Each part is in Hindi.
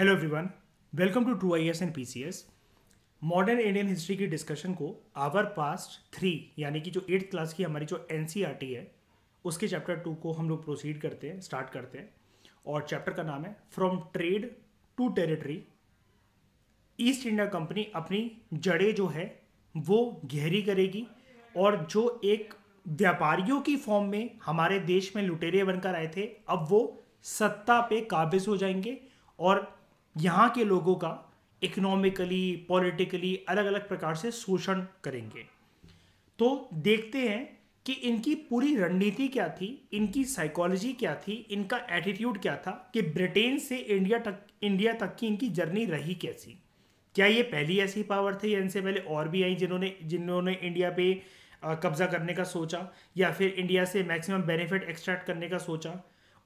Hello everyone welcome to to I S and P C S modern Indian history की डिस्कशन को आवर पास्ट थ्री यानी कि जो एट्थ क्लास की हमारी जो एन सी आर टी है उसके चैप्टर टू को हम लोग प्रोसीड करते हैं स्टार्ट करते हैं और चैप्टर का नाम है from trade to territory East India Company अपनी जड़ें जो है वो गहरी करेगी और जो एक व्यापारियों की फॉर्म में हमारे देश में लुटेरे बनकर आए थे अब वो सत्ता पे काबिज हो जाएंगे और यहाँ के लोगों का इकोनॉमिकली पॉलिटिकली अलग अलग प्रकार से शोषण करेंगे तो देखते हैं कि इनकी पूरी रणनीति क्या थी इनकी साइकोलॉजी क्या थी इनका एटीट्यूड क्या था कि ब्रिटेन से इंडिया तक इंडिया तक की इनकी जर्नी रही कैसी क्या ये पहली ऐसी पावर थी या इनसे पहले और भी आई जिन्होंने जिन्होंने इंडिया पे कब्जा करने का सोचा या फिर इंडिया से मैक्सिमम बेनिफिट एक्सट्रैक्ट करने का सोचा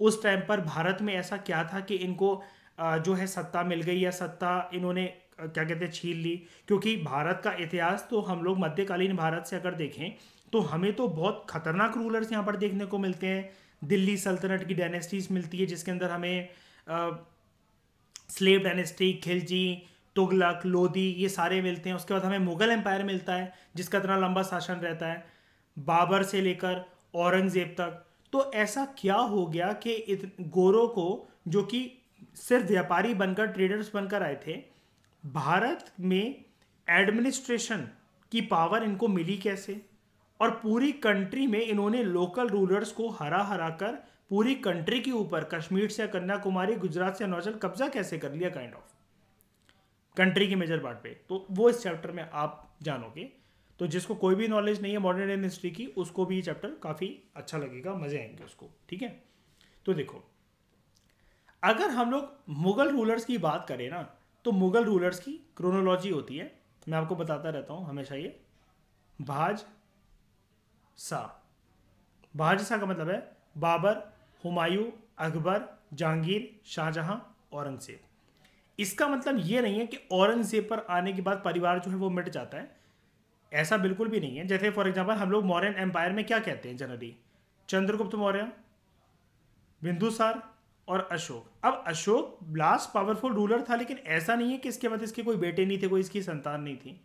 उस टाइम पर भारत में ऐसा क्या था कि इनको जो है सत्ता मिल गई या सत्ता इन्होंने क्या कहते हैं छीन ली क्योंकि भारत का इतिहास तो हम लोग मध्यकालीन भारत से अगर देखें तो हमें तो बहुत खतरनाक रूलर्स यहाँ पर देखने को मिलते हैं दिल्ली सल्तनत की डायनेस्टीज मिलती है जिसके अंदर हमें स्लेव डायनेस्टी खिलजी तुगलक लोधी ये सारे मिलते हैं उसके बाद हमें मुगल एम्पायर मिलता है जिसका इतना लंबा शासन रहता है बाबर से लेकर औरंगज़ेब तक तो ऐसा क्या हो गया कि गोरों को जो कि सिर्फ व्यापारी बनकर ट्रेडर्स बनकर आए थे भारत में एडमिनिस्ट्रेशन की पावर इनको मिली कैसे और पूरी कंट्री में इन्होंने लोकल रूलर्स को हरा हरा कर पूरी कंट्री के ऊपर कश्मीर से कन्याकुमारी गुजरात से अरुणाचल कब्जा कैसे कर लिया काइंड ऑफ कंट्री के मेजर पार्ट पे तो वो इस चैप्टर में आप जानोगे तो जिसको कोई भी नॉलेज नहीं है मॉडर्न इंडियन हिस्ट्री की उसको भी ये चैप्टर काफ़ी अच्छा लगेगा मजे आएंगे उसको ठीक है तो देखो अगर हम लोग मुगल रूलर्स की बात करें ना तो मुगल रूलर्स की क्रोनोलॉजी होती है मैं आपको बताता रहता हूँ हमेशा ये भाज सा भाज सा का मतलब है बाबर हुमायूं अकबर जहांगीर शाहजहां औरंगजेब इसका मतलब ये नहीं है कि औरंगजेब पर आने के बाद परिवार जो है वो मिट जाता है ऐसा बिल्कुल भी नहीं है जैसे फॉर एग्जाम्पल हम लोग मौर्यन एम्पायर में क्या कहते हैं जनरली चंद्रगुप्त मौर्य बिंदुसार और अशोक अब अशोक लास्ट पावरफुल रूलर था लेकिन ऐसा नहीं है कि इसके बाद इसके कोई बेटे नहीं थे कोई इसकी संतान नहीं थी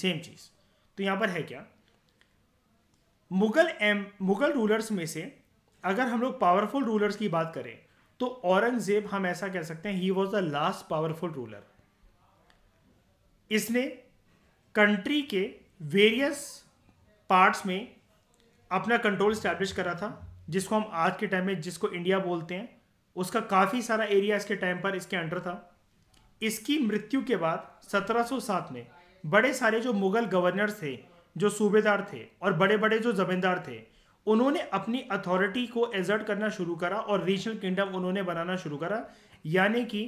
सेम चीज़ तो यहां पर है क्या मुगल एम मुगल रूलर्स में से अगर हम लोग पावरफुल रूलर्स की बात करें तो औरंगजेब हम ऐसा कह सकते हैं he was the last powerful ruler इसने कंट्री के वेरियस पार्ट्स में अपना कंट्रोल स्टैब्लिश करा था जिसको हम आज के टाइम में जिसको इंडिया बोलते हैं उसका काफ़ी सारा एरिया इसके टाइम पर इसके अंडर था इसकी मृत्यु के बाद 1707 में बड़े सारे जो मुग़ल गवर्नर थे जो सूबेदार थे और बड़े बड़े जो ज़मींदार थे उन्होंने अपनी अथॉरिटी को एजर्ट करना शुरू करा और रीजनल किंगडम उन्होंने बनाना शुरू करा यानी कि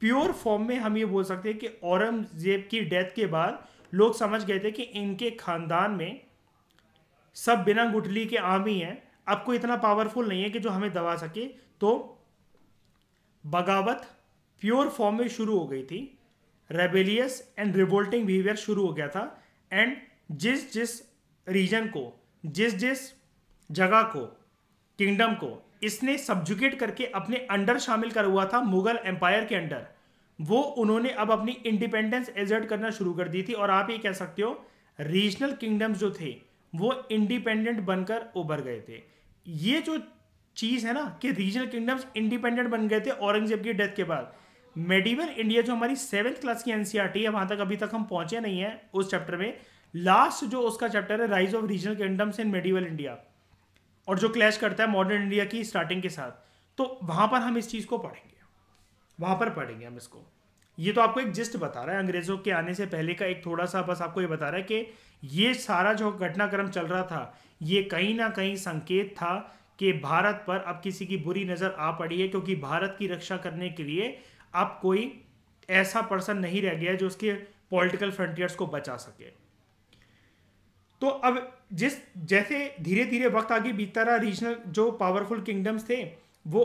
प्योर फॉर्म में हम ये बोल सकते हैं कि औरंगजेब की डेथ के बाद लोग समझ गए थे कि इनके खानदान में सब बिना गुटली के आम ही हैं अब कोई इतना पावरफुल नहीं है कि जो हमें दबा सके तो बगावत प्योर फॉर्म में शुरू हो गई थी रेबेलियस एंड रिवोल्टिंग बिहेवियर शुरू हो गया था एंड जिस जिस रीजन को जिस जिस जगह को किंगडम को इसने सब्जुकेट करके अपने अंडर शामिल कर हुआ था मुगल एम्पायर के अंडर वो उन्होंने अब अपनी इंडिपेंडेंस एजर्ट करना शुरू कर दी थी और आप ये कह सकते हो रीजनल किंगडम्स जो थे वो इंडिपेंडेंट बनकर उभर गए थे ये जो चीज़ है ना कि रीजनल किंगडम्स इंडिपेंडेंट बन गए थे औरंगजेब की डेथ के बाद मेडिवल इंडिया जो हमारी सेवन्थ क्लास की एनसीईआरटी e है वहां तक अभी तक हम पहुंचे नहीं है उस चैप्टर में लास्ट जो उसका चैप्टर है rise of regional kingdoms in medieval India और जो क्लैश करता है मॉडर्न इंडिया की स्टार्टिंग के साथ तो वहां पर हम इस चीज़ को पढ़ेंगे वहां पर पढ़ेंगे हम इसको ये तो आपको एक जिस्ट बता रहा है अंग्रेज़ों के आने से पहले का एक थोड़ा सा बस आपको ये बता रहा है कि ये सारा जो घटनाक्रम चल रहा था ये कहीं ना कहीं संकेत था कि भारत पर अब किसी की बुरी नज़र आ पड़ी है क्योंकि भारत की रक्षा करने के लिए अब कोई ऐसा पर्सन नहीं रह गया जो उसके पॉलिटिकल फ्रंटियर्स को बचा सके तो अब जिस जैसे धीरे धीरे वक्त आगे बीतता रहा रीजनल जो पावरफुल किंगडम्स थे वो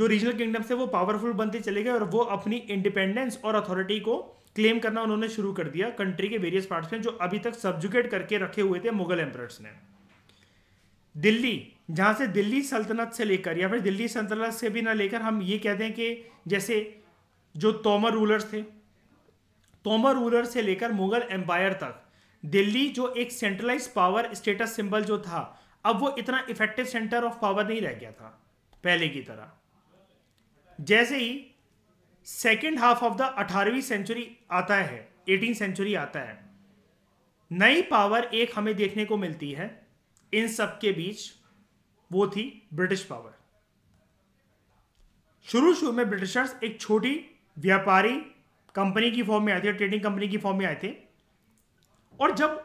जो रीजनल किंगडम्स थे वो पावरफुल बनते चले गए और वो अपनी इंडिपेंडेंस और अथॉरिटी को क्लेम करना उन्होंने शुरू कर दिया कंट्री के वेरियस पार्ट्स में जो अभी तक सब्जुकेट करके रखे हुए थे मुगल एम्पर्स ने दिल्ली जहाँ से दिल्ली सल्तनत से लेकर या फिर दिल्ली सल्तनत से भी ना लेकर हम ये कहते हैं कि जैसे जो तोमर रूलर्स थे तोमर रूलर से लेकर मुगल एम्पायर तक दिल्ली जो एक सेंट्रलाइज पावर स्टेटस सिंबल जो था अब वो इतना इफेक्टिव सेंटर ऑफ पावर नहीं रह गया था पहले की तरह जैसे ही सेकेंड हाफ ऑफ द अठारहवीं सेंचुरी आता है एटीन सेंचुरी आता है नई पावर एक हमें देखने को मिलती है इन सब के बीच वो थी ब्रिटिश पावर शुरू शुरू में ब्रिटिशर्स एक छोटी व्यापारी कंपनी की फॉर्म में आए थे ट्रेडिंग कंपनी की फॉर्म में आए थे और जब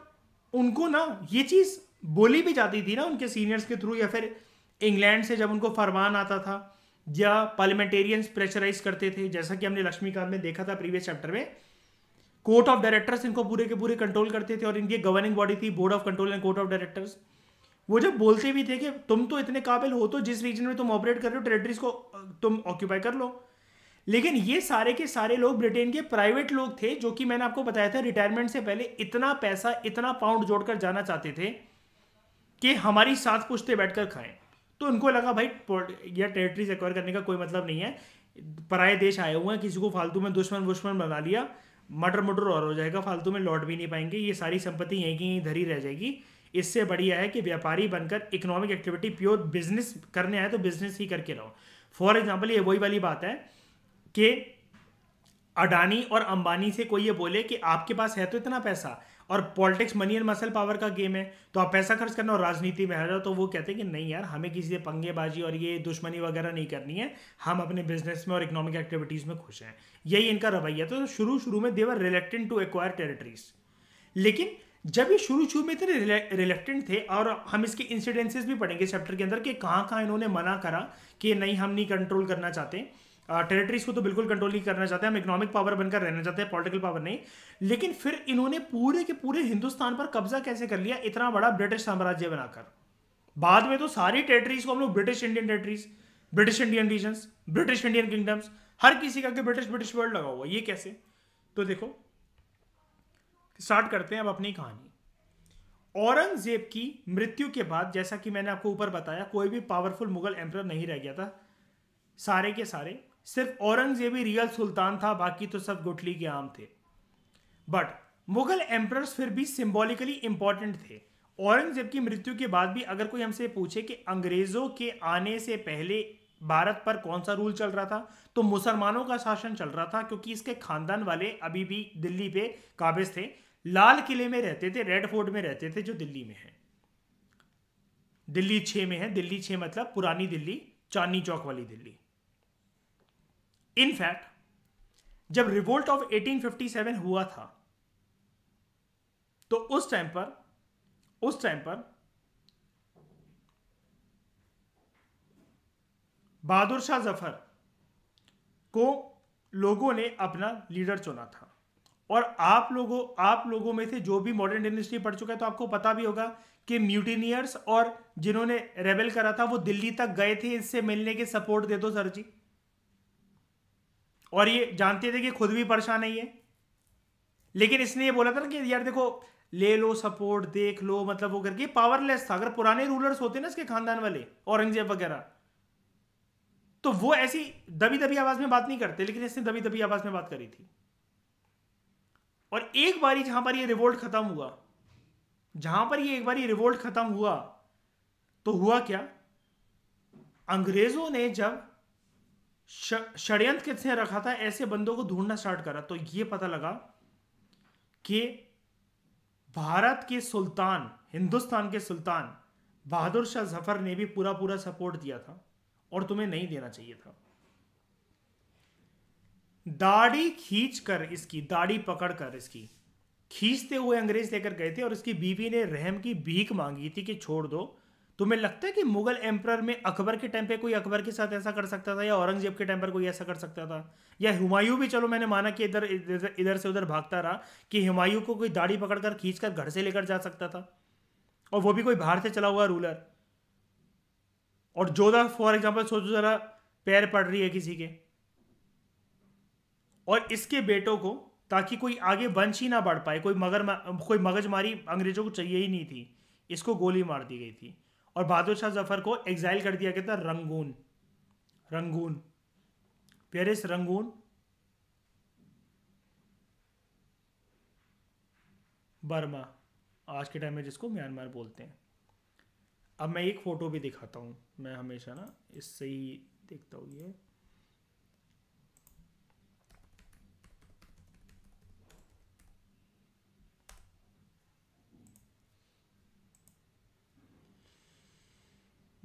उनको ना ये चीज़ बोली भी जाती थी ना उनके सीनियर्स के थ्रू या फिर इंग्लैंड से जब उनको फरमान आता था या पार्लियामेंटेरियंस प्रेशराइज करते थे जैसा कि हमने लक्ष्मीकांत में देखा था प्रीवियस चैप्टर में कोर्ट ऑफ डायरेक्टर्स इनको पूरे के पूरे कंट्रोल करते थे और इनकी गवर्निंग बॉडी थी board of control and court of directors वो जब बोलते भी थे कि तुम तो इतने काबिल हो तो जिस रीजन में तुम ऑपरेट कर रहे हो टेरेटरीज को तुम ऑक्यूपाई कर लो लेकिन ये सारे के सारे लोग ब्रिटेन के प्राइवेट लोग थे जो कि मैंने आपको बताया था रिटायरमेंट से पहले इतना पैसा इतना पाउंड जोड़कर जाना चाहते थे कि हमारी साथ पूछते बैठकर खाएं तो उनको लगा भाई या टेरिटरीज एक्वायर करने का कोई मतलब नहीं है पराए देश आए हुए हैं किसी को फालतू में दुश्मन वुश्मन बना लिया मटर मटर और हो जाएगा फालतू में लौट भी नहीं पाएंगे ये सारी संपत्ति यहीं की यहीं धरी रह जाएगी इससे बढ़िया है कि व्यापारी बनकर इकोनॉमिक एक्टिविटी प्योर बिजनेस करने आए तो बिजनेस ही करके रहो फॉर एग्जाम्पल ये वही वाली बात है कि अडानी और अंबानी से कोई ये बोले कि आपके पास है तो इतना पैसा और politics money and muscle power का गेम है तो आप पैसा खर्च करना और राजनीति में आ जाओ तो वो कहते हैं कि नहीं यार हमें किसी से पंगेबाजी और ये दुश्मनी वगैरह नहीं करनी है हम अपने बिजनेस में और इकोनॉमिक एक्टिविटीज़ में खुश हैं यही इनका रवैया तो शुरू शुरू में they were reluctant to acquire territories लेकिन जब ये शुरू शुरू में इतने रिलेक्टेंट थे और हम इसके इंसिडेंसेस भी पढ़ेंगे चैप्टर के अंदर कि कहाँ कहाँ इन्होंने मना करा कि नहीं हम नहीं कंट्रोल करना चाहते टेरिटरीज को तो बिल्कुल कंट्रोल नहीं करना चाहते हम इकोनॉमिक पावर बनकर रहना चाहते हैं पॉलिटिकल पावर नहीं लेकिन फिर इन्होंने पूरे के पूरे हिंदुस्तान पर कब्जा कैसे कर लिया इतना बड़ा ब्रिटिश साम्राज्य बनाकर बाद में तो सारी टेरिटरीज को हम लोग British Indian territories British Indian region British Indian kingdoms हर किसी का कि ब्रिटिश ब्रिटिश वर्ल्ड लगा हुआ ये कैसे तो देखो स्टार्ट करते हैं अब अपनी कहानी औरंगजेब की मृत्यु के बाद जैसा कि मैंने आपको ऊपर बताया कोई भी पावरफुल मुगल एम्पर नहीं रह गया था सारे के सारे सिर्फ औरंगजेब ही रियल सुल्तान था बाकी तो सब गुटली के आम थे बट मुगल एम्प्रस फिर भी सिंबॉलिकली इंपॉर्टेंट थे औरंगजेब की मृत्यु के बाद भी अगर कोई हमसे पूछे कि अंग्रेज़ों के आने से पहले भारत पर कौन सा रूल चल रहा था तो मुसलमानों का शासन चल रहा था क्योंकि इसके खानदान वाले अभी भी दिल्ली पे काबिज थे लाल किले में रहते थे रेड फोर्ट में रहते थे जो दिल्ली में है दिल्ली छे में है दिल्ली छे मतलब पुरानी दिल्ली चांदनी चौक वाली दिल्ली इनफैक्ट जब रिवोल्ट ऑफ 1857 हुआ था तो उस टाइम पर उस टाइम पर बहादुर शाह जफर को लोगों ने अपना लीडर चुना था और आप लोगों आप लोगों में से जो भी मॉडर्न डेनिस्ट्री पढ़ चुका है तो आपको पता भी होगा कि म्यूटीनियर्स और जिन्होंने रेबेल करा था वो दिल्ली तक गए थे इससे मिलने के सपोर्ट दे दो सर जी और ये जानते थे कि खुद भी परेशान नहीं है लेकिन इसने ये बोला था ना कि यार देखो ले लो सपोर्ट देख लो मतलब वो करके पावरलेस था अगर पुराने रूलर्स होते ना इसके खानदान वाले औरंगजेब वगैरह तो वो ऐसी दबी दबी आवाज में बात नहीं करते लेकिन इसने दबी दबी आवाज में बात करी थी और एक बारी जहां पर ये रिवोल्ट खत्म हुआ जहां पर ये एक बारी रिवोल्ट खत्म हुआ तो हुआ क्या अंग्रेजों ने जब षडयंत्र किसने रखा था ऐसे बंदों को ढूंढना स्टार्ट करा तो ये पता लगा कि भारत के सुल्तान हिंदुस्तान के सुल्तान बहादुर शाह जफर ने भी पूरा पूरा सपोर्ट दिया था और तुम्हें नहीं देना चाहिए था दाढ़ी खींच कर इसकी दाढ़ी पकड़ कर इसकी खींचते हुए अंग्रेज लेकर गए थे और इसकी बीवी ने रहम की भीख मांगी थी कि छोड़ दो तुम्हें लगता है कि मुगल एम्प्रर में अकबर के टाइम पे कोई अकबर के साथ ऐसा कर सकता था या औरंगजेब के टाइम पर कोई ऐसा कर सकता था या हुमायूं भी चलो मैंने माना कि इधर इधर, से उधर भागता रहा कि हुमायूं को कोई दाढ़ी पकड़कर खींचकर घर से लेकर जा सकता था और वो भी कोई बाहर से चला हुआ रूलर और जोधा फॉर एग्जाम्पल सोचो जरा पैर पड़ रही है किसी के और इसके बेटों को ताकि कोई आगे वंश ही ना बढ़ पाए कोई मगर कोई मगजमारी अंग्रेजों को चाहिए ही नहीं थी इसको गोली मार दी गई थी और बहादुर शाह जफर को एग्जाइल कर दिया गया था Rangoon Rangoon Paris Rangoon Burma आज के टाइम में जिसको म्यांमार बोलते हैं अब मैं एक फ़ोटो भी दिखाता हूँ मैं हमेशा ना इससे ही देखता हूँ ये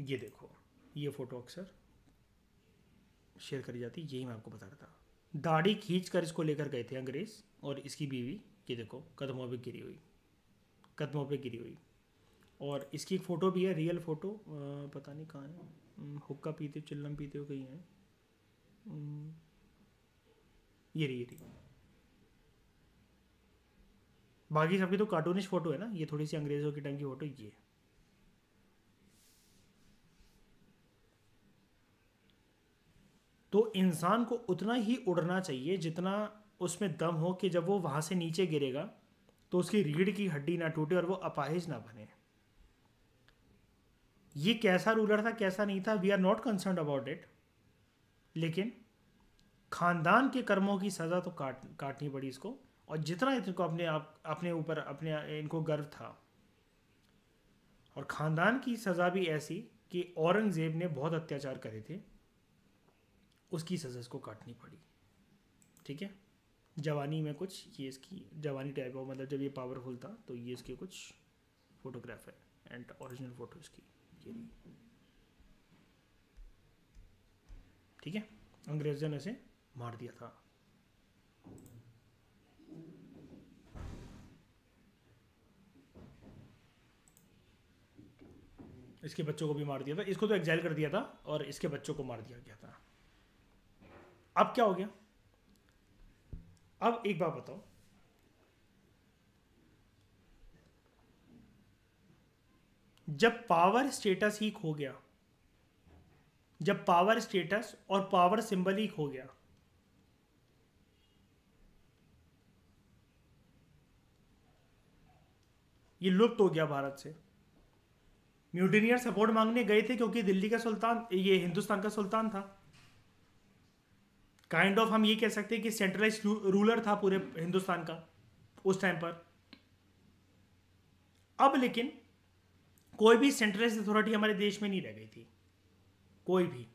ये देखो ये फ़ोटो अक्सर शेयर करी जाती यही मैं आपको बता रहा था दाढ़ी खींच कर इसको लेकर गए थे अंग्रेज़ और इसकी बीवी ये देखो कदमों पे गिरी हुई कदमों पे गिरी हुई और इसकी एक फ़ोटो भी है रियल फ़ोटो पता नहीं कहाँ है हुक्का पीते हो चिल्लम पीते हो कहीं है ये रही ये रही बाकी सबकी तो कार्टूनिश फ़ोटो है ना ये थोड़ी सी अंग्रेज़ों के टाइम की फ़ोटो ये तो इंसान को उतना ही उड़ना चाहिए जितना उसमें दम हो कि जब वो वहाँ से नीचे गिरेगा तो उसकी रीढ़ की हड्डी ना टूटे और वो अपाहिज ना बने ये कैसा रूलर था कैसा नहीं था we are not concern about it लेकिन खानदान के कर्मों की सज़ा तो काट काटनी पड़ी इसको और जितना इनको अपने आप अपने ऊपर अपने इनको गर्व था और ख़ानदान की सज़ा भी ऐसी कि औरंगज़ेब ने बहुत अत्याचार करे थे उसकी सज़ा इसको काटनी पड़ी ठीक है जवानी में कुछ ये इसकी जवानी टाइप ऑफ मतलब जब ये पावरफुल था तो ये इसके कुछ फोटोग्राफ है एंड ओरिजिनल फ़ोटो इसकी ये ठीक है अंग्रेजों ने इसे मार दिया था इसके बच्चों को भी मार दिया था इसको तो एग्जाइल कर दिया था और इसके बच्चों को मार दिया गया था अब क्या हो गया अब एक बात बताओ जब पावर स्टेटस ही खो गया जब पावर स्टेटस और पावर सिंबल ही खो गया ये लुप्त हो गया भारत से म्यूटिनियर सपोर्ट मांगने गए थे क्योंकि दिल्ली का सुल्तान ये हिंदुस्तान का सुल्तान था काइंड ऑफ हम ये कह सकते हैं कि सेंट्रलाइज रूलर था पूरे हिंदुस्तान का उस टाइम पर अब लेकिन कोई भी सेंट्रलाइज अथॉरिटी हमारे देश में नहीं रह गई थी कोई भी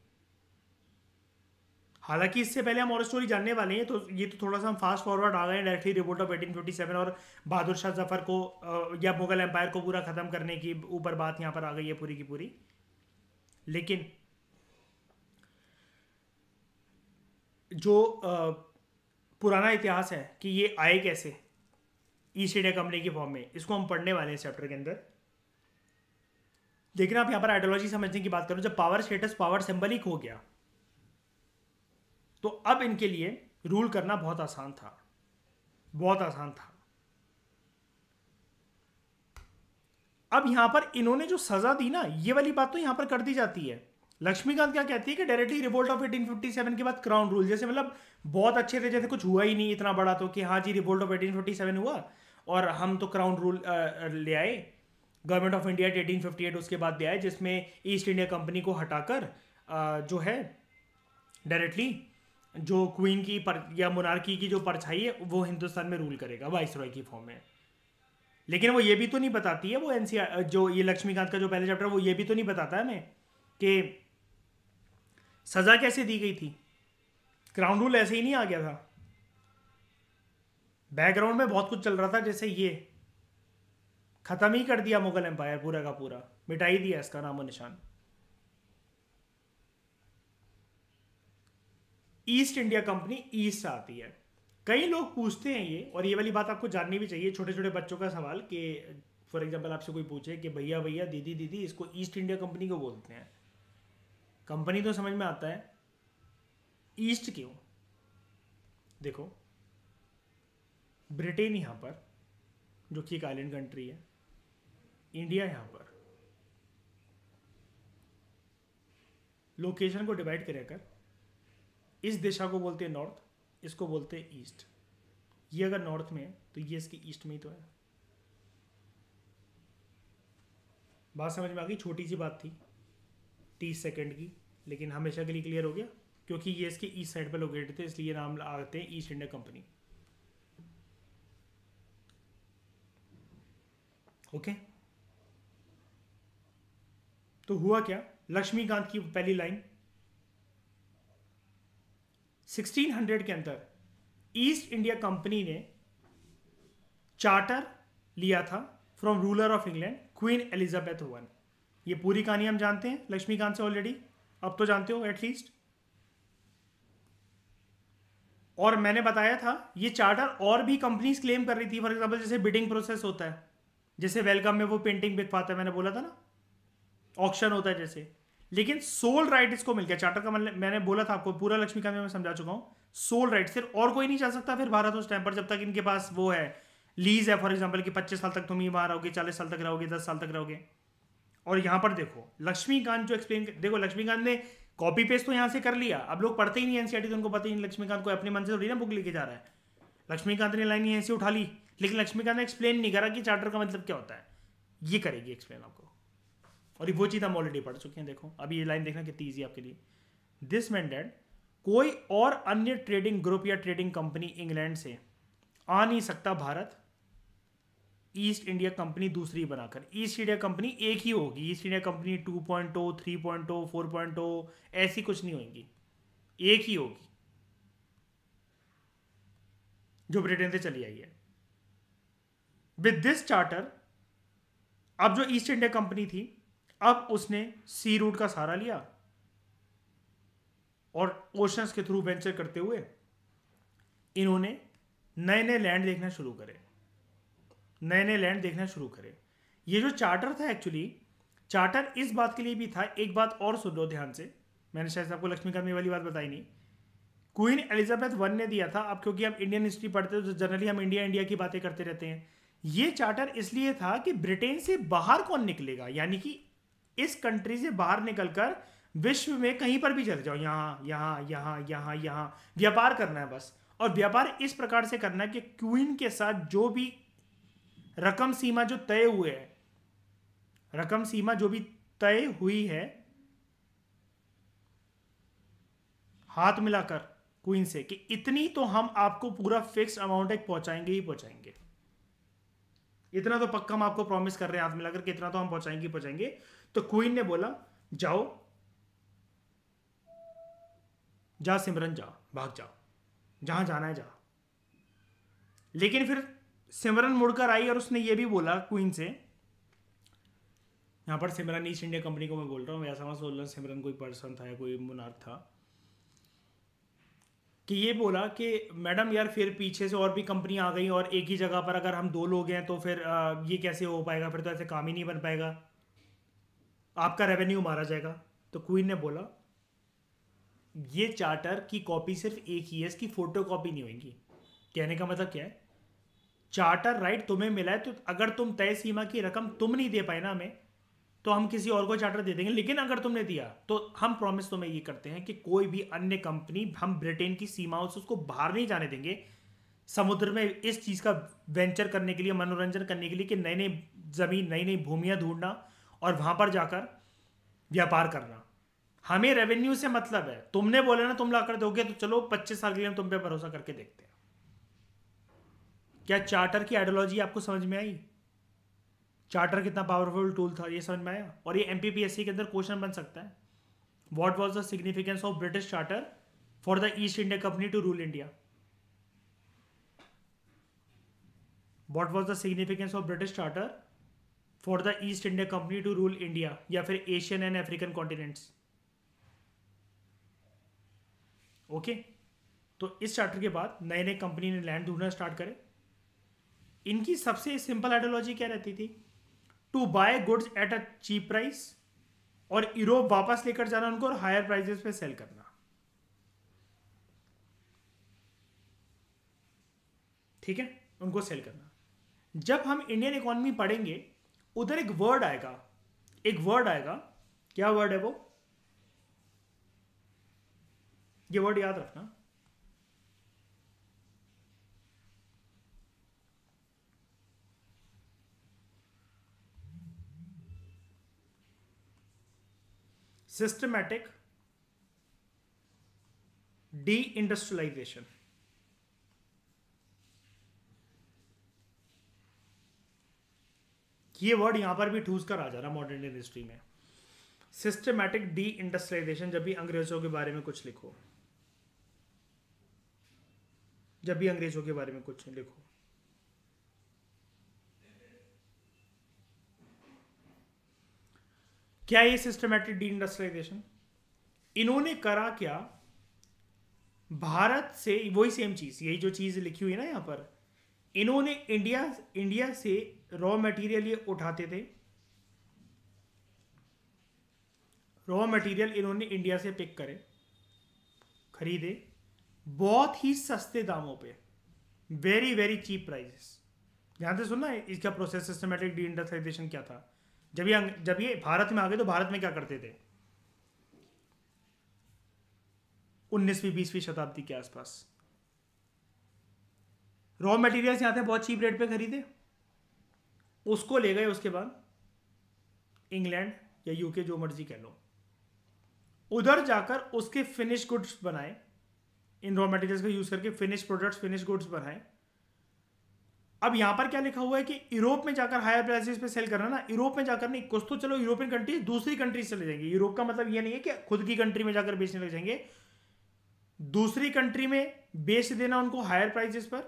हालांकि इससे पहले हम और स्टोरी जानने वाले हैं तो ये तो थोड़ा सा हम फास्ट फॉरवर्ड आ गए directly report of eighteen fifty seven और बहादुर शाह जफर को या मुगल एम्पायर को पूरा ख़त्म करने की ऊपर बात यहां पर आ गई है पूरी की पूरी लेकिन जो पुराना इतिहास है कि ये आए कैसे ईस्ट इंडिया कंपनी के फॉर्म में इसको हम पढ़ने वाले हैं चैप्टर के अंदर लेकिन आप यहां पर आइडियोलॉजी समझने की बात करो जब पावर स्टेटस पावर सिंबलिक हो गया तो अब इनके लिए रूल करना बहुत आसान था बहुत आसान था अब यहां पर इन्होंने जो सजा दी ना ये वाली बात तो यहां पर कर दी जाती है लक्ष्मीकांत क्या कहती है कि डायरेक्टली रिवोल्ट ऑफ 1857 के बाद क्राउन रूल जैसे मतलब बहुत अच्छे थे जैसे कुछ हुआ ही नहीं इतना बड़ा तो कि हाँ जी रिवोल्ट ऑफ 1857 हुआ और हम तो क्राउन रूल ले आए government of India act eighteen उसके बाद ले आए जिसमें ईस्ट इंडिया कंपनी को हटाकर जो है डायरेक्टली जो क्वीन की पर या मोनार्की की जो परछाई है वो हिंदुस्तान में रूल करेगा वाइस रॉय की फॉर्म में लेकिन वो ये भी तो नहीं बताती है वो एनसीआर जो ये लक्ष्मीकांत का जो पहले चैप्टर वो ये भी तो नहीं बताता है हमें कि सज़ा कैसे दी गई थी ग्राउंड रूल ऐसे ही नहीं आ गया था बैकग्राउंड में बहुत कुछ चल रहा था जैसे ये ख़त्म ही कर दिया मुगल एम्पायर पूरा का पूरा मिटाई दिया इसका नामो निशान ईस्ट इंडिया कंपनी ईस्ट से आती है कई लोग पूछते हैं ये और ये वाली बात आपको जाननी भी चाहिए छोटे छोटे बच्चों का सवाल कि फॉर एग्जांपल आपसे कोई पूछे कि भैया भैया दीदी दीदी इसको ईस्ट इंडिया कंपनी को बोलते हैं कंपनी तो समझ में आता है ईस्ट क्यों देखो ब्रिटेन यहाँ पर जो कि एक आइलैंड कंट्री है इंडिया यहाँ पर लोकेशन को डिवाइड कर कर इस दिशा को बोलते हैं नॉर्थ इसको बोलते हैं ईस्ट ये अगर नॉर्थ में है तो ये इसके ईस्ट में ही तो है बात समझ में आ गई छोटी सी बात थी तीस सेकेंड की लेकिन हमेशा के लिए क्लियर हो गया क्योंकि ये इसके ईस्ट साइड पर लोकेटेड थे इसलिए नाम आते हैं ईस्ट इंडिया कंपनी ओके तो हुआ क्या लक्ष्मीकांत की पहली लाइन 1600 के अंदर ईस्ट इंडिया कंपनी ने चार्टर लिया था from ruler of England queen Elizabeth one ये पूरी कहानी हम जानते हैं लक्ष्मीकांत से ऑलरेडी अब तो जानते हो एटलीस्ट और मैंने बताया था ये चार्टर और भी कंपनीज क्लेम कर रही थी फॉर एग्जाम्पल जैसे बिडिंग प्रोसेस होता है जैसे वेलकम में वो पेंटिंग बिकवाता है मैंने बोला था ना ऑक्शन होता है जैसे लेकिन सोल राइट इसको मिल गया चार्टर का मतलब मैंने बोला था आपको पूरा लक्ष्मीकांत में मैं समझा चुका हूँ सोल राइट सिर्फ और कोई नहीं जा सकता फिर भारत उस टाइम पर जब तक इनके पास वो है लीज है फॉर एग्जाम्पल कि पच्चीस साल तक तुम ही वहां रहोगे चालीस साल तक रहोगे दस साल तक रहोगे और यहां पर देखो लक्ष्मीकांत जो एक्सप्लेन देखो लक्ष्मीकांत ने कॉपी पेस्ट तो यहां से कर लिया अब लोग पढ़ते ही नहीं एनसीआर e तो उनको पता ही नहीं लक्ष्मीकांत को अपने मन से थोड़ी ना बुक लेके जा रहा है लक्ष्मीकांत ने लाइन यहीं से उठा ली लेकिन लक्ष्मीकांत ने एक्सप्लेन नहीं करा कि चार्टर का मतलब क्या होता है ये करेगी एक्सप्लेन आपको और वो चीज़ हम ऑलरेडी पढ़ चुके हैं देखो अभी ये लाइन देखना कितनी ईजी आपके लिए दिस मैन कोई और अन्य ट्रेडिंग ग्रुप या ट्रेडिंग कंपनी इंग्लैंड से आ नहीं सकता भारत ईस्ट इंडिया कंपनी दूसरी बनाकर ईस्ट इंडिया कंपनी एक ही होगी East India Company two point O three point O four point O ऐसी कुछ नहीं होगी एक ही होगी जो ब्रिटेन से चली आई है विद दिस चार्टर अब जो ईस्ट इंडिया कंपनी थी अब उसने सी रूट का सहारा लिया और ओशंस के थ्रू वेंचर करते हुए इन्होंने नए नए लैंड देखना शुरू करे नए नए लैंड देखना शुरू करें ये जो चार्टर था एक्चुअली चार्टर इस बात के लिए भी था एक बात और सुन लो ध्यान से मैंने शायद आपको लक्ष्मीकांत वाली बात बताई नहीं क्वीन एलिजाबेथ वन ने दिया था अब क्योंकि हम इंडियन हिस्ट्री पढ़ते हैं तो जनरली हम इंडिया इंडिया की बातें करते रहते हैं ये चार्टर इसलिए था कि ब्रिटेन से बाहर कौन निकलेगा यानी कि इस कंट्री से बाहर निकलकर विश्व में कहीं पर भी चले जाओ यहाँ यहाँ यहाँ यहाँ यहाँ व्यापार करना है बस और व्यापार इस प्रकार से करना है कि क्वीन के साथ जो भी रकम सीमा जो तय हुए है रकम सीमा जो भी तय हुई है हाथ मिलाकर क्वीन से कि इतनी तो हम आपको पूरा फिक्स अमाउंट एक पहुंचाएंगे ही पहुंचाएंगे इतना तो पक्का हम आपको प्रॉमिस कर रहे हैं हाथ मिलाकर कि इतना तो हम पहुंचाएंगे ही पहुंचाएंगे तो क्वीन ने बोला जाओ जा सिमरन जाओ भाग जाओ जहां जाना है जा लेकिन फिर सिमरन मुड़कर आई और उसने ये भी बोला क्वीन से यहाँ पर सिमरन ईस्ट इंडिया कंपनी को मैं बोल रहा हूँ ऐसा मैं बोल रहा सिमरन कोई पर्सन था या कोई मुनार था कि ये बोला कि मैडम यार फिर पीछे से और भी कंपनी आ गई और एक ही जगह पर अगर हम दो लोग हैं तो फिर ये कैसे हो पाएगा फिर तो ऐसे काम ही नहीं बन पाएगा आपका रेवेन्यू मारा जाएगा तो क्वीन ने बोला ये चार्टर की कॉपी सिर्फ एक ही है इसकी फ़ोटो कॉपी नहीं होगी कहने का मतलब क्या है चार्टर राइट तुम्हें मिला है तो अगर तुम तय सीमा की रकम तुम नहीं दे पाए ना हमें तो हम किसी और को चार्टर दे देंगे लेकिन अगर तुमने दिया तो हम प्रॉमिस तुम्हें ये करते हैं कि कोई भी अन्य कंपनी हम ब्रिटेन की सीमाओं से उसको बाहर नहीं जाने देंगे समुद्र में इस चीज़ का वेंचर करने के लिए मनोरंजन करने के लिए कि नई नई ज़मीन नई नई भूमियां ढूंढना और वहां पर जाकर व्यापार करना हमें रेवेन्यू से मतलब है तुमने बोला ना तुम ला कर दोगे तो चलो पच्चीस साल के लिए हम तुम पे भरोसा करके देखते हैं क्या चार्टर की आइडियोलॉजी आपको समझ में आई चार्टर कितना पावरफुल टूल था ये समझ में आया और ये एम के अंदर क्वेश्चन बन सकता है what was the significance of British charter for the East India Company to rule India what was the significance of British charter for the East India Company to rule India या फिर Asian and African continents okay तो इस चार्टर के बाद नए नए कंपनी ने लैंड ढूंढना स्टार्ट करें इनकी सबसे सिंपल आइडियोलॉजी क्या रहती थी to buy goods at a cheap price और यूरोप वापस लेकर जाना उनको और हायर प्राइजेस पे सेल करना ठीक है उनको सेल करना जब हम इंडियन इकोनॉमी पढ़ेंगे उधर एक वर्ड आएगा एक वर्ड आएगा क्या वर्ड है वो ये वर्ड याद रखना सिस्टमैटिक डी इंडस्ट्रियलाइजेशन ये वर्ड यहां पर भी ठूस कर आ जा रहा मॉडर्न इंडस्ट्री में सिस्टमैटिक डी इंडस्ट्रियलाइजेशन जब भी अंग्रेजों के बारे में कुछ लिखो जब भी अंग्रेजों के बारे में कुछ लिखो क्या ये सिस्टमेटिक डी इंडस्ट्रियलाइजेशन इन्होंने करा क्या भारत से वही सेम चीज़ यही जो चीज़ लिखी हुई है ना यहाँ पर इन्होंने इंडिया इंडिया से रॉ मटेरियल ये उठाते थे रॉ मटेरियल इन्होंने इंडिया से पिक करे खरीदे बहुत ही सस्ते दामों पे वेरी वेरी चीप प्राइसेस ध्यान से सुनना है इसका प्रोसेस सिस्टमेटिक डी इंडस्ट्रियलाइजेशन क्या था जब ये जब ये भारत में आ गए तो भारत में क्या करते थे उन्नीसवीं बीसवीं शताब्दी के आसपास रॉ मटेरियल्स यहां थे बहुत चीप रेट पे खरीदे उसको ले गए उसके बाद इंग्लैंड या यूके जो मर्जी कह लो उधर जाकर उसके फिनिश गुड्स बनाए इन रॉ मटेरियल्स का यूज़ करके फिनिश प्रोडक्ट्स फिनिश गुड्स बनाए अब यहां पर क्या लिखा हुआ है कि यूरोप में जाकर हायर प्राइसेस पे सेल करना ना यूरोप में जाकर नहीं कुछ तो चलो यूरोपियन कंट्रीज दूसरी कंट्री चले जाएंगे यूरोप का मतलब ये नहीं है कि खुद की कंट्री में जाकर बेचने लग जाएंगे दूसरी कंट्री में बेच देना उनको हायर प्राइजेस पर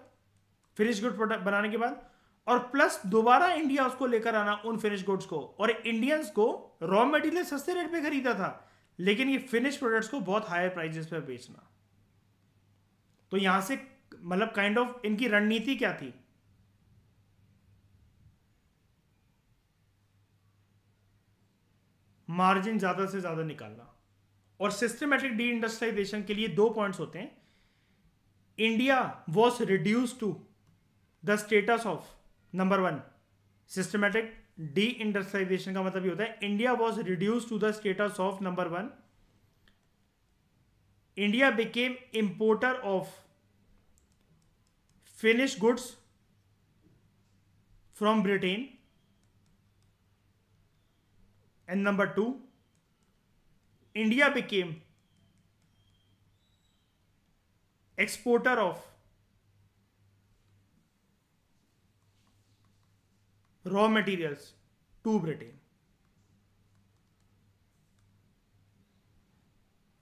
फिनिश गुड प्रोडक्ट बनाने के बाद और प्लस दोबारा इंडिया उसको लेकर आना उन फिनिश गुड्स को और इंडियंस को रॉ मेटीरियल सस्ते रेट पर खरीदा था लेकिन ये फिनिश प्रोडक्ट्स को बहुत हायर प्राइजेस पर बेचना तो यहां से मतलब काइंड ऑफ इनकी रणनीति क्या थी मार्जिन ज़्यादा से ज़्यादा निकालना और सिस्टमेटिक डी इंडस्ट्राइजेशन के लिए दो पॉइंट्स होते हैं India was reduce to the status of number one systematic deindustrialisation का मतलब ये होता है India was reduce to the status of number one India became importer of finish goods from Britain And number 2 India became exporter of raw materials to Britain.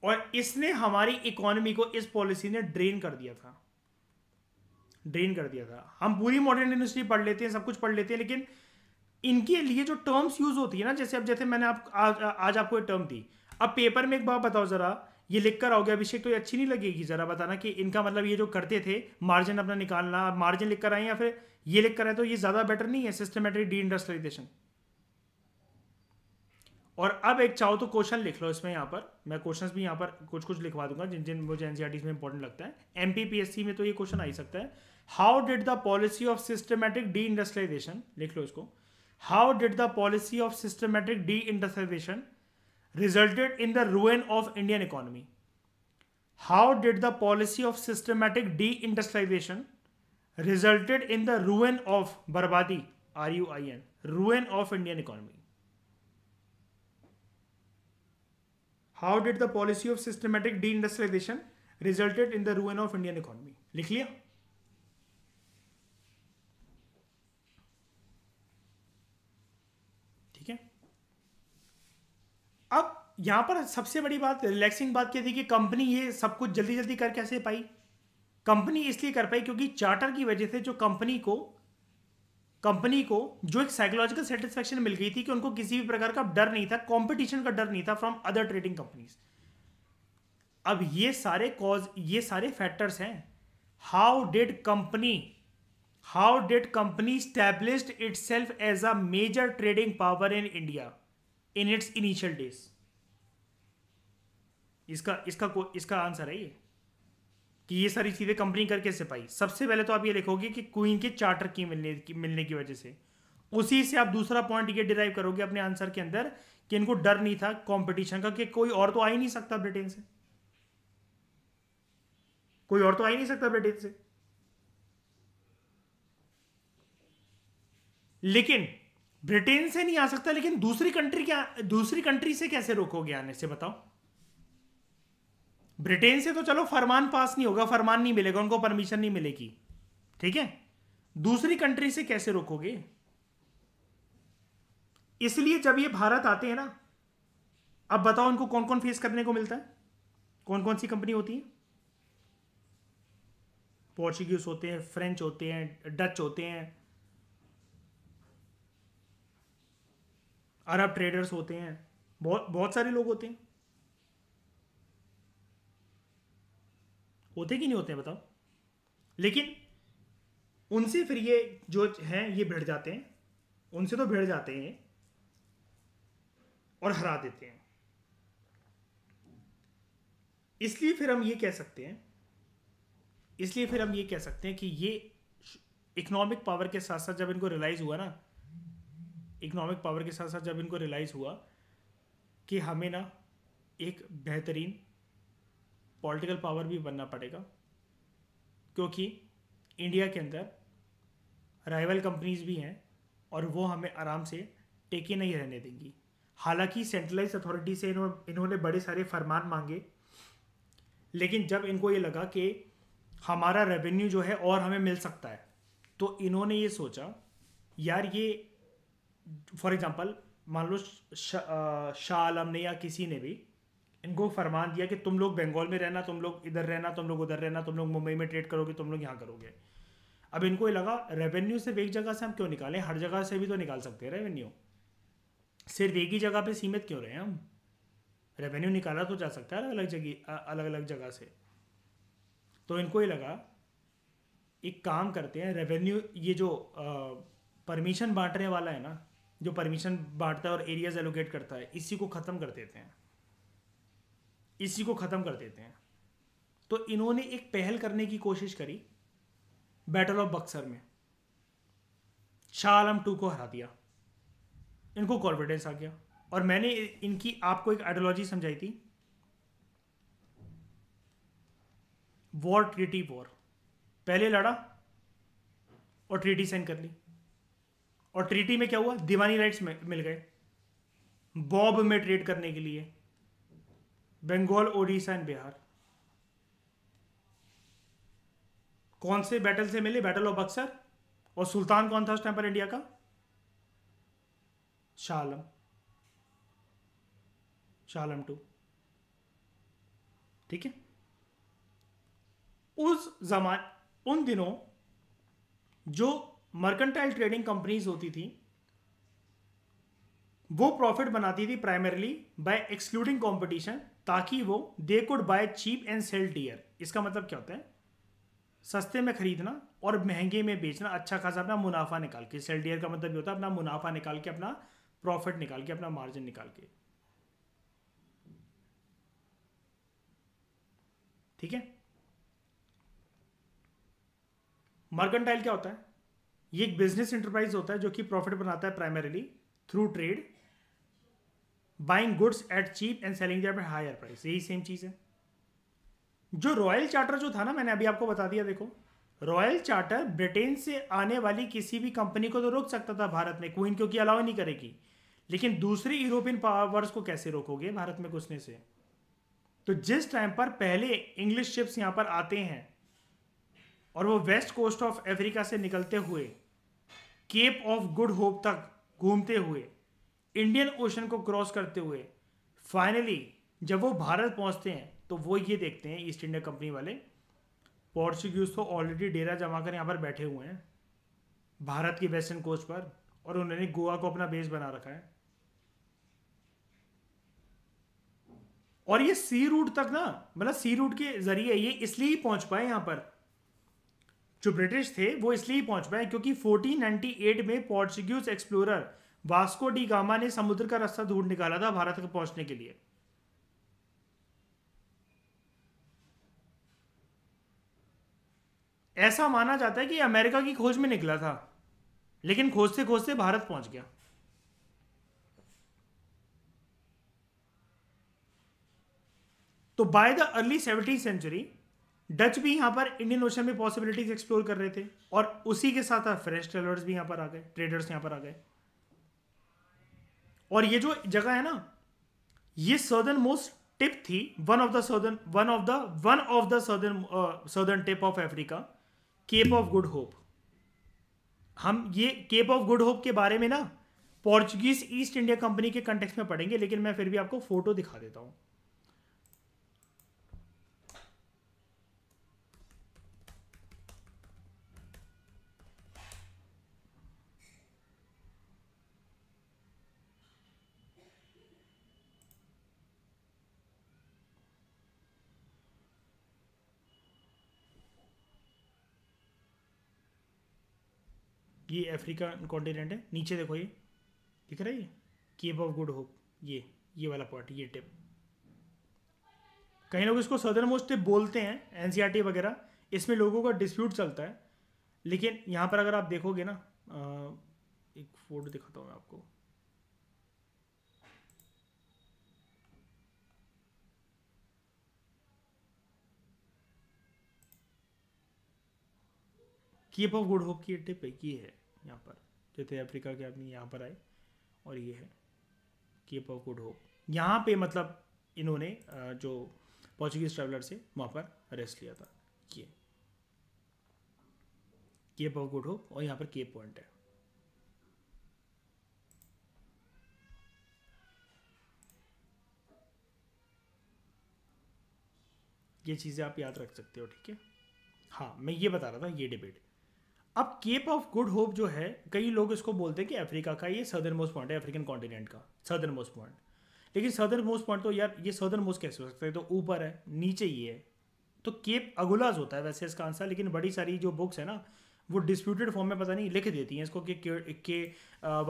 और इसने हमारी इकोनॉमी को इस पॉलिसी ने ड्रेन कर दिया था ड्रेन कर दिया था हम पूरी मॉडर्न इंडस्ट्री पढ़ लेते हैं सब कुछ पढ़ लेते हैं लेकिन इनके लिए जो टर्म्स यूज होती है ना जैसे अब जैसे मैंने आप आज, आज आपको टर्म दी अब पेपर में एक बात बताओ जरा ये लिख कर आओगे अभिषेक तो ये अच्छी नहीं लगेगी जरा बताना कि इनका मतलब ये जो करते थे मार्जिन अपना निकालना मार्जिन लिख कर आए या फिर ये लिख कर आए तो ये ज़्यादा बेटर नहीं है सिस्टमेटिक डी इंडस्ट्रियलाइजेशन और अब एक चाहो तो क्वेश्चन लिख लो इसमें यहाँ पर मैं क्वेश्चंस भी यहाँ पर कुछ कुछ लिखवा दूंगा जिन जिन मुझे एनसीईआरटी e में इंपॉर्टेंट लगता है एमपीपीएससी में तो ये क्वेश्चन आ ही सकता है how did the policy of systematic deindustrialisation लिख लो इसको How did the policy of systematic de-industrialization resulted in the ruin of Indian economy? How did the policy of systematic de-industrialization resulted in the ruin of Barbadi, R-U-I-N, ruin of Indian economy? How did the policy of systematic de resulted in the ruin of Indian economy? लिख लिया अब यहाँ पर सबसे बड़ी बात रिलैक्सिंग बात क्या थी कि कंपनी ये सब कुछ जल्दी जल्दी कर कैसे पाई कंपनी इसलिए कर पाई क्योंकि चार्टर की वजह से जो कंपनी को कंपनी को जो एक साइकोलॉजिकल सेटिस्फेक्शन मिल गई थी कि उनको किसी भी प्रकार का डर नहीं था कॉम्पिटिशन का डर नहीं था फ्रॉम अदर ट्रेडिंग कंपनीज अब ये सारे कॉज ये सारे फैक्टर्स हैं how did company how did company establish itself as a major trading power in India in its initial days इसका इसका इसका आंसर है ये कि ये सारी चीज़ें कंपनी करके से पाई सबसे पहले तो आप ये लिखोगे कि क्वीन के चार्टर की मिलने की मिलने की वजह से उसी से आप दूसरा पॉइंट ये डिराइव करोगे अपने आंसर के अंदर कि इनको डर नहीं था कंपटीशन का कि कोई और तो आ ही नहीं सकता ब्रिटेन से कोई और तो आ ही नहीं सकता ब्रिटेन से लेकिन ब्रिटेन से नहीं आ सकता लेकिन दूसरी कंट्री क्या दूसरी कंट्री से कैसे रोकोगे आने से बताओ ब्रिटेन से तो चलो फरमान पास नहीं होगा फरमान नहीं मिलेगा उनको परमिशन नहीं मिलेगी ठीक है दूसरी कंट्री से कैसे रोकोगे इसलिए जब ये भारत आते हैं ना अब बताओ उनको कौन कौन फेस करने को मिलता है कौन कौन सी कंपनी होती है पोर्चुगीज होते हैं फ्रेंच होते हैं डच होते हैं अरब ट्रेडर्स होते हैं बहुत बहुत सारे लोग होते हैं होते कि नहीं होते हैं बताओ लेकिन उनसे फिर ये जो हैं ये भिड़ जाते हैं उनसे तो भिड़ जाते हैं और हरा देते हैं इसलिए फिर हम ये कह सकते हैं इसलिए फिर हम ये कह सकते हैं कि ये इकोनॉमिक पावर के साथ साथ जब इनको रियलाइज़ हुआ ना इकोनॉमिक पावर के साथ साथ जब इनको रियलाइज़ हुआ कि हमें ना एक बेहतरीन पॉलिटिकल पावर भी बनना पड़ेगा क्योंकि इंडिया के अंदर राइवल कंपनीज भी हैं और वो हमें आराम से टेके नहीं रहने देंगी हालांकि सेंट्रलाइज अथॉरिटी से इन्हों, इन्होंने बड़े सारे फरमान मांगे लेकिन जब इनको ये लगा कि हमारा रेवेन्यू जो है और हमें मिल सकता है तो इन्होंने ये सोचा यार ये फॉर एग्जांपल मान लो शाह आलम ने या किसी ने भी इनको फरमान दिया कि तुम लोग बंगाल में रहना तुम लोग इधर रहना तुम लोग उधर रहना तुम लोग मुंबई में ट्रेड करोगे तुम लोग यहाँ करोगे अब इनको ये लगा रेवेन्यू सिर्फ एक जगह से हम क्यों निकालें हर जगह से भी तो निकाल सकते हैं रेवेन्यू सिर्फ एक ही जगह पे सीमित क्यों रहे हम रेवेन्यू निकाला तो जा सकता है अलग अलग जगह अलग अलग जगह से तो इनको ये लगा एक काम करते हैं रेवेन्यू ये जो परमिशन बांटने वाला है ना जो परमिशन बांटता है और एरियाज एलोकेट करता है इसी को ख़त्म कर देते हैं इसी को ख़त्म कर देते हैं तो इन्होंने एक पहल करने की कोशिश करी बैटल ऑफ बक्सर में शाह आलम टू को हरा दिया इनको कॉन्फिडेंस आ गया और मैंने इनकी आपको एक आइडियोलॉजी समझाई थी वॉर ट्रीटी वॉर पहले लड़ा और ट्रीटी साइन कर ली और ट्रीटी में क्या हुआ दीवानी राइट्स मिल गए बॉब में ट्रेड करने के लिए बंगाल ओडिशा एंड बिहार कौन से बैटल से मिले बैटल ऑफ बक्सर और सुल्तान कौन था उस टाइम पर इंडिया का शालम शालम टू ठीक है उस जमान उन दिनों जो मर्केंटाइल ट्रेडिंग कंपनीज होती थी वो प्रॉफिट बनाती थी प्राइमरली बाय एक्सक्लूडिंग कंपटीशन ताकि वो they could buy cheap and sell dear इसका मतलब क्या होता है सस्ते में खरीदना और महंगे में बेचना अच्छा खासा अपना मुनाफा निकाल के सेल डियर का मतलब ये होता है अपना मुनाफा निकाल के अपना प्रॉफिट निकाल के अपना मार्जिन निकाल के ठीक है मर्केंटाइल क्या होता है ये एक बिजनेस इंटरप्राइज होता है जो कि प्रॉफिट बनाता है primarily through trade buying goods at cheap and selling at higher price यही सेम चीज़ है जो रॉयल चार्टर जो था ना मैंने अभी आपको बता दिया देखो रॉयल चार्टर ब्रिटेन से आने वाली किसी भी कंपनी को तो रोक सकता था भारत में क्वीन क्योंकि अलाउ नहीं करेगी लेकिन दूसरे यूरोपियन पावर्स को कैसे रोकोगे भारत में घुसने से तो जिस टाइम पर पहले इंग्लिश शिप्स यहां पर आते हैं और वो वेस्ट कोस्ट ऑफ अफ्रीका से निकलते हुए केप ऑफ गुड होप तक घूमते हुए इंडियन ओशन को क्रॉस करते हुए फाइनली जब वो भारत पहुंचते हैं तो वो ये देखते हैं ईस्ट इंडिया कंपनी वाले पोर्चुगीज तो ऑलरेडी डेरा जमा कर यहाँ पर बैठे हुए हैं भारत की वेस्टर्न कोस्ट पर और उन्होंने गोवा को अपना बेस बना रखा है और ये सी रूट तक ना मतलब सी रूट के जरिए ये इसलिए ही पहुंच पाए यहां पर जो ब्रिटिश थे वो इसलिए पहुंच पाए क्योंकि 1498 में Portuguese explorer Vasco da Gama ने समुद्र का रास्ता ढूंढ निकाला था भारत तक पहुंचने के लिए ऐसा माना जाता है कि अमेरिका की खोज में निकला था लेकिन खोजते खोजते भारत पहुंच गया तो by the early seventeen century Dutch भी यहाँ पर इंडियन ओशन में पॉसिबिलिटीज एक्सप्लोर कर रहे थे और उसी के साथ फ्रेंच ट्रेलर्स भी यहाँ पर आ गए ट्रेडर्स यहाँ पर आ गए और ये जो जगह है ना ये सदर्न मोस्ट टिप थी one of the southern one of the one of the southern southern tip of Africa Cape of Good Hope हम ये केप ऑफ गुड होप के बारे में ना पोर्चुगीज ईस्ट इंडिया कंपनी के कंटेक्स में पढ़ेंगे लेकिन मैं फिर भी आपको फोटो दिखा देता हूँ ये अफ्रीका कॉन्टिनेंट है नीचे देखो ये दिख रहा है ये केप ऑफ गुड होप ये ये वाला पार्ट ये टिप कई लोग इसको सदर मोस्ट टिप बोलते हैं एनसीईआरटी e वगैरह इसमें लोगों का डिस्प्यूट चलता है लेकिन यहाँ पर अगर आप देखोगे ना आ, एक फोटो दिखाता हूँ मैं आपको केप ऑफ गुड होप की टिप है ये है यहाँ पर जैसे अफ्रीका के आदमी यहाँ पर आए और ये है केप ऑफ गुड होप यहाँ पे मतलब इन्होंने जो पोर्चुगीज ट्रेवलर से वहाँ पर रेस्ट लिया था ये केप ऑफ गुड होप और यहाँ पर केप पॉइंट है ये चीज़ें आप याद रख सकते हो ठीक है हाँ मैं ये बता रहा था ये डिबेट अब केप ऑफ गुड होप जो है कई लोग इसको बोलते हैं कि अफ्रीका का ये सदर मोस्ट पॉइंट है अफ्रीकन कॉन्टिनेंट का सदर मोस्ट पॉइंट लेकिन सदर मोस्ट पॉइंट तो यार ये सदर मोस्ट कैसे हो सकता है तो ऊपर है नीचे ही है तो केप अगुलाज होता है वैसे इसका आंसर लेकिन बड़ी सारी जो बुक्स है ना वो डिस्प्यूटेड फॉर्म में पता नहीं लिख देती हैं इसको कि के,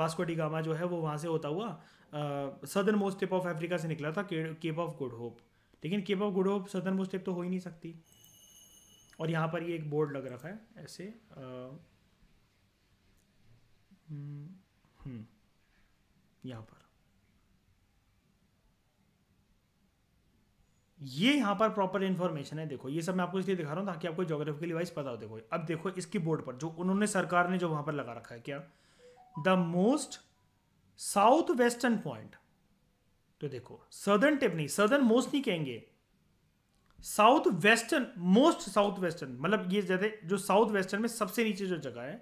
वास्को डिगामा जो है वो वहाँ से होता हुआ सदर मोस्ट टिप ऑफ अफ्रीका से निकला था केप ऑफ गुड होप लेकिन Cape of Good Hope southern most tip तो हो ही नहीं सकती और यहाँ पर ये एक बोर्ड लग रखा है ऐसे हम्म, हम्म, यहाँ पर ये यहाँ पर प्रॉपर इन्फॉर्मेशन है देखो ये सब मैं आपको इसलिए दिखा रहा हूँ ताकि आपको जोग्राफिकली वाइज पता हो देखो अब देखो इसकी बोर्ड पर जो उन्होंने सरकार ने जो वहाँ पर लगा रखा है क्या the most south western point तो देखो सदर्न टिप नहीं सदर्न मोस्ट नहीं कहेंगे south western most south western मतलब ये ज़्यादा जो साउथ वेस्टर्न में सबसे नीचे जो जगह है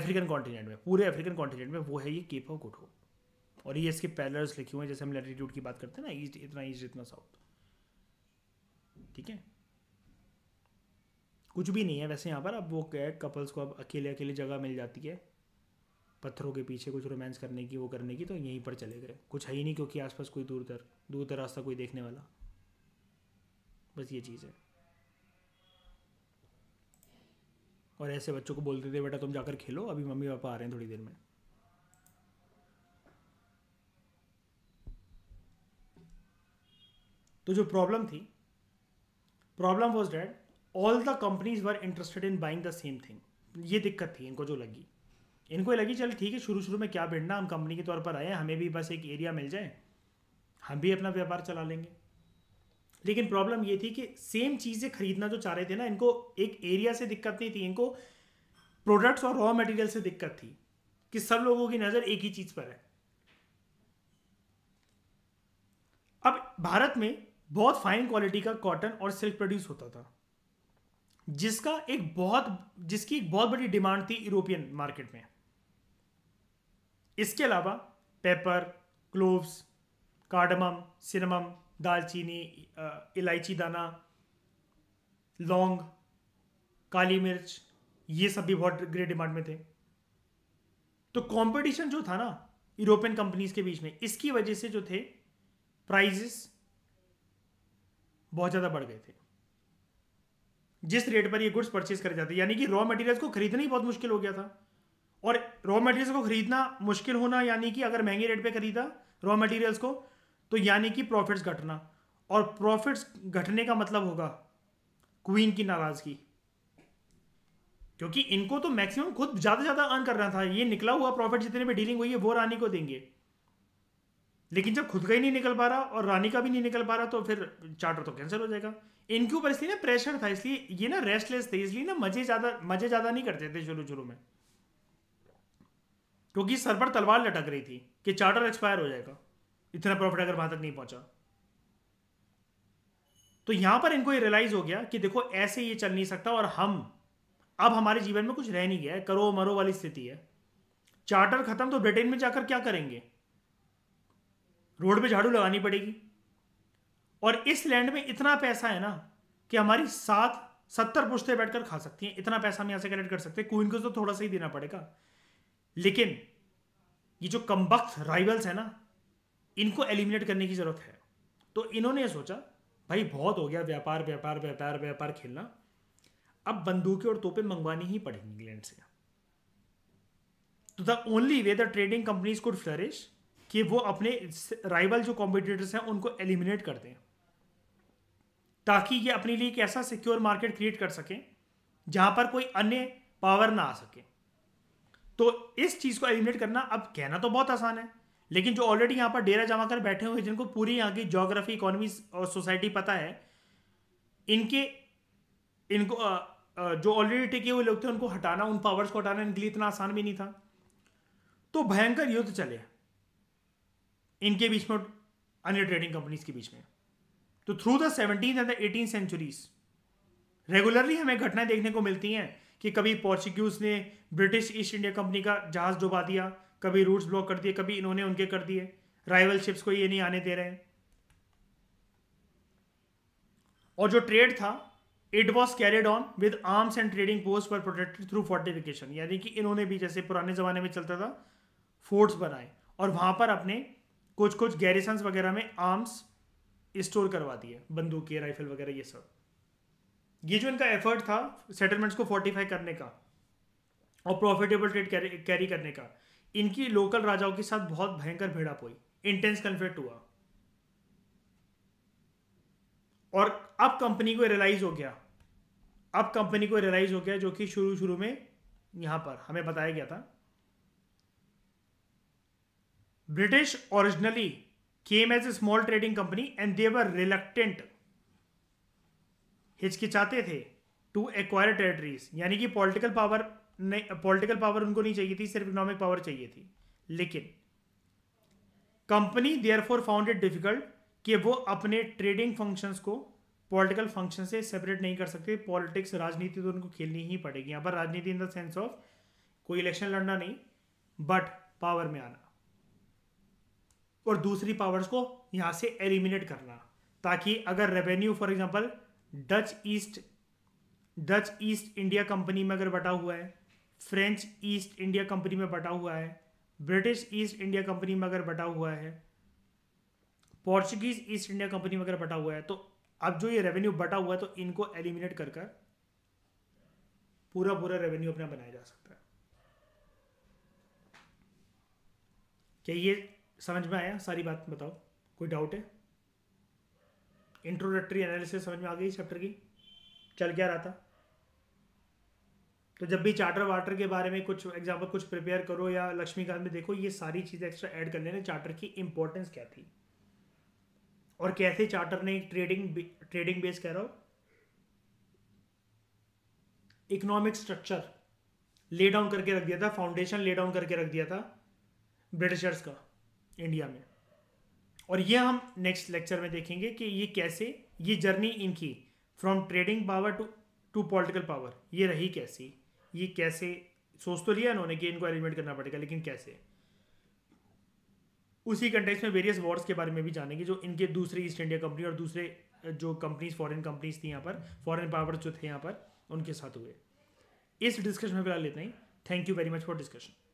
अफ्रीकन कॉन्टिनेंट में पूरे अफ्रीकन कॉन्टिनेंट में वो है ये केप ऑफ गुड होप और ये इसके पैलर्स लिखे हुए हैं जैसे हम लेटीट्यूड की बात करते हैं ना ईस्ट इतना ईस्ट इतना साउथ ठीक है कुछ भी नहीं है वैसे यहाँ पर अब वो क्या है कपल्स को अब अकेले अकेले जगह मिल जाती है पत्थरों के पीछे कुछ रोमांस करने की वो करने की तो यहीं पर चले गए कुछ है ही नहीं क्योंकि आसपास कोई दूर दर दूर दराज था कोई देखने वाला बस ये चीज़ है और ऐसे बच्चों को बोलते थे बेटा तुम जाकर खेलो अभी मम्मी पापा आ रहे हैं थोड़ी देर में तो जो प्रॉब्लम थी problem was that all the companies were interested in buying the same thing ये दिक्कत थी इनको जो लगी इनको लगी चल ठीक है शुरू शुरू में क्या बैठना हम कंपनी के तौर पर आए हैं हमें भी बस एक एरिया मिल जाए हम भी अपना व्यापार चला लेंगे लेकिन प्रॉब्लम ये थी कि सेम चीज़ें खरीदना जो चाह रहे थे ना इनको एक एरिया से दिक्कत नहीं थी इनको प्रोडक्ट्स और रॉ मटेरियल से दिक्कत थी कि सब लोगों की नज़र एक ही चीज़ पर है अब भारत में बहुत फाइन क्वालिटी का कॉटन और सिल्क प्रोड्यूस होता था जिसका एक बहुत जिसकी एक बहुत बड़ी डिमांड थी यूरोपियन मार्केट में इसके अलावा पेपर क्लोव्स कार्डमम सिनेमम दालचीनी इलायची दाना लौंग काली मिर्च ये सब भी बहुत ग्रेट डिमांड में थे तो कंपटीशन जो था ना यूरोपियन कंपनीज के बीच में इसकी वजह से जो थे प्राइजेस बहुत ज़्यादा बढ़ गए थे जिस रेट पर ये गुड्स परचेज करे जाते यानी कि रॉ मटेरियल्स को खरीदना ही बहुत मुश्किल हो गया था और रॉ मटेरियल्स को खरीदना मुश्किल होना यानी कि अगर महंगे रेट पे खरीदा रॉ मटेरियल्स को तो यानी कि प्रॉफिट्स घटना और प्रॉफिट्स घटने का मतलब होगा क्वीन की नाराजगी क्योंकि इनको तो मैक्सिमम खुद ज्यादा ज्यादा अर्न करना था ये निकला हुआ प्रॉफिट जितने भी डीलिंग हुई है वो रानी को देंगे लेकिन जब खुद का ही नहीं निकल पा रहा और रानी का भी नहीं निकल पा रहा तो फिर चार्टर तो कैंसिल हो जाएगा इनके ऊपर इसलिए ना प्रेशर था इसलिए ये ना रेस्टलेस थे इसलिए ना मजे ज्यादा मजे ज्यादा नहीं करते थे शुरू शुरू में क्योंकि सर पर तलवार लटक रही थी कि चार्टर एक्सपायर हो जाएगा इतना प्रॉफिट अगर वहां तक नहीं पहुंचा तो यहां पर इनको ये रियलाइज हो गया कि देखो ऐसे ये चल नहीं सकता और हम अब हमारे जीवन में कुछ रह नहीं गया करो मरो वाली स्थिति है चार्टर खत्म तो ब्रिटेन में जाकर क्या करेंगे रोड पे झाड़ू लगानी पड़ेगी और इस लैंड में इतना पैसा है ना कि हमारी सात सत्तर पुश्ते बैठकर खा सकती हैं इतना पैसा हम यहां से कलेक्ट कर सकते हैं क्वीन को तो थोड़ा सा ही देना पड़ेगा लेकिन ये जो कमबख्त राइवल्स है ना इनको एलिमिनेट करने की ज़रूरत है तो इन्होंने सोचा भाई बहुत हो गया व्यापार व्यापार व्यापार व्यापार खेलना अब बंदूकें और तोपे मंगवानी ही पड़ेंगी इंग्लैंड से तो the only way the trading companies could flourish कि वो अपने राइवल जो कॉम्पिटिटर्स हैं उनको एलिमिनेट कर दें ताकि ये अपने लिए एक ऐसा सिक्योर मार्केट क्रिएट कर सकें जहां पर कोई अन्य पावर ना आ सके तो इस चीज़ को एलिमिनेट करना अब कहना तो बहुत आसान है लेकिन जो ऑलरेडी यहाँ पर डेरा जमा कर बैठे हुए जिनको पूरी यहाँ की जोग्राफी इकोनॉमी और सोसाइटी पता है इनके इनको जो ऑलरेडी टिके हुए लोग थे उनको हटाना उन पावर्स को हटाना इनके लिए इतना आसान भी नहीं था तो भयंकर युद्ध चले इनके बीच में अन्य ट्रेडिंग कंपनीज के बीच में तो through the seventeen and the eighteen centuries regularly हमें घटनाएं देखने को मिलती हैं कि कभी पोर्चुग्यूज ने ब्रिटिश ईस्ट इंडिया कंपनी का जहाज डुबा दिया कभी रूट्स ब्लॉक कर दिए कभी इन्होंने उनके कर दिए राइवल शिप्स को ये नहीं आने दे रहे हैं और जो ट्रेड था it was carried on with arms and trading post पर प्रोटेक्टेड थ्रू फोर्टिफिकेशन यानी कि इन्होंने भी जैसे पुराने ज़माने में चलता था फोर्ट्स बनाए और वहां पर अपने कुछ कुछ गैरिसन्स वगैरह में आर्म्स स्टोर करवा दिए बंदूकें राइफल वगैरह ये सब ये जो इनका एफर्ट था सेटलमेंट्स को फोर्टिफाई करने का और प्रॉफिटेबल ट्रेड कैरी करने का इनकी लोकल राजाओं के साथ बहुत भयंकर भिड़प हुई इंटेंस कन्फ्लिक्ट हुआ और अब कंपनी को रियलाइज हो गया अब कंपनी को रियलाइज हो गया जो कि शुरू शुरू में यहां पर हमें बताया गया था British originally came as a small trading company and they were reluctant हिचकिचाते थे टू एक्वायर टेरिटरीज यानी कि पॉलिटिकल पावर पॉलिटिकल पावर उनको नहीं चाहिए थी सिर्फ इकोनॉमिक पावर चाहिए थी लेकिन company therefore found it difficult कि वो अपने ट्रेडिंग फंक्शंस को पॉलिटिकल फंक्शन से सेपरेट नहीं कर सकते पॉलिटिक्स राजनीति तो उनको खेलनी ही पड़ेगी यहाँ पर राजनीति इन द सेंस ऑफ कोई इलेक्शन लड़ना नहीं बट पावर में आना और दूसरी पावर्स को यहाँ से एलिमिनेट करना ताकि अगर revenue for example Dutch East Dutch East India company में अगर बटा हुआ है फ्रेंच ईस्ट इंडिया कंपनी में बटा हुआ है ब्रिटिश ईस्ट इंडिया कंपनी में अगर बटा हुआ है पोर्चुगीज ईस्ट इंडिया कंपनी में अगर बटा हुआ है तो अब जो ये रेवेन्यू बटा हुआ है तो इनको एलिमिनेट कर कर पूरा पूरा रेवेन्यू अपना बनाया जा सकता है क्या ये समझ में आया सारी बात बताओ कोई डाउट है इंट्रोडक्टरी एनालिसिस समझ में आ गई चैप्टर की चल क्या रहा था तो जब भी चार्टर वाटर के बारे में कुछ एग्जाम्पल कुछ प्रिपेयर करो या लक्ष्मीकांत में देखो ये सारी चीज़ें एक्स्ट्रा ऐड कर लेना चार्टर की इंपॉर्टेंस क्या थी और कैसे चार्टर ने ट्रेडिंग ट्रेडिंग बेस कह रहा हो इकोनॉमिक स्ट्रक्चर ले डाउन करके रख दिया था फाउंडेशन ले डाउन करके रख दिया था ब्रिटिशर्स का इंडिया में और ये हम नेक्स्ट लेक्चर में देखेंगे कि ये कैसे ये जर्नी इनकी from trading power to to political power ये रही कैसी ये कैसे सोच तो लिया उन्होंने कि इनको अरेंजमेंट करना पड़ेगा लेकिन कैसे उसी कंटेक्स में वेरियस वॉर्स के बारे में भी जानेंगे जो इनके दूसरे ईस्ट इंडिया कंपनी और दूसरे जो कंपनीज फॉरेन कंपनीज थी यहाँ पर फॉरेन पावर जो थे यहाँ पर उनके साथ हुए इस डिस्कशन में फिलहाल लेते हैं thank you very much for discussion